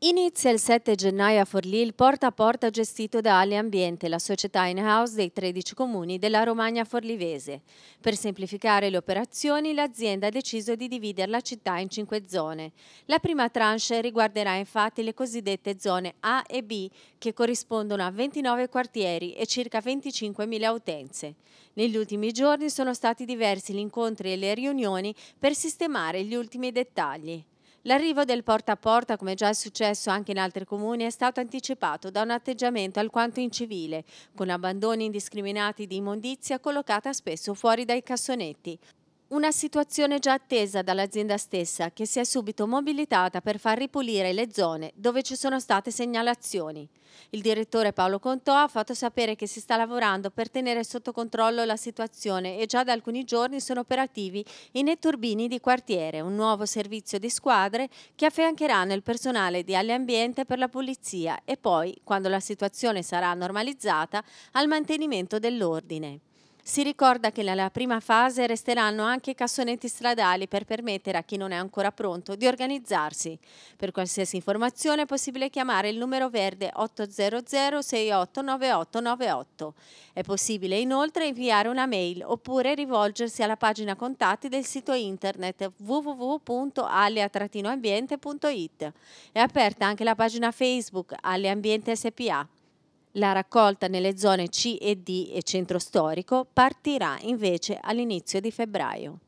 Inizia il 7 gennaio a Forlì il porta a porta gestito da Ali Ambiente, la società in-house dei 13 comuni della Romagna forlivese. Per semplificare le operazioni, l'azienda ha deciso di dividere la città in cinque zone. La prima tranche riguarderà infatti le cosiddette zone A e B, che corrispondono a 29 quartieri e circa 25.000 utenze. Negli ultimi giorni sono stati diversi gli incontri e le riunioni per sistemare gli ultimi dettagli. L'arrivo del porta a porta, come già è successo anche in altri comuni, è stato anticipato da un atteggiamento alquanto incivile, con abbandoni indiscriminati di immondizia collocata spesso fuori dai cassonetti. Una situazione già attesa dall'azienda stessa che si è subito mobilitata per far ripulire le zone dove ci sono state segnalazioni. Il direttore Paolo Contò ha fatto sapere che si sta lavorando per tenere sotto controllo la situazione e già da alcuni giorni sono operativi i netturbini di quartiere, un nuovo servizio di squadre che affiancheranno il personale di Ambiente per la pulizia e poi, quando la situazione sarà normalizzata, al mantenimento dell'ordine. Si ricorda che nella prima fase resteranno anche i cassonetti stradali per permettere a chi non è ancora pronto di organizzarsi. Per qualsiasi informazione è possibile chiamare il numero verde 800 689898. È possibile inoltre inviare una mail oppure rivolgersi alla pagina contatti del sito internet www.alia-ambiente.it. È aperta anche la pagina Facebook Alia Ambiente SPA. La raccolta nelle zone C e D e centro storico partirà invece all'inizio di febbraio.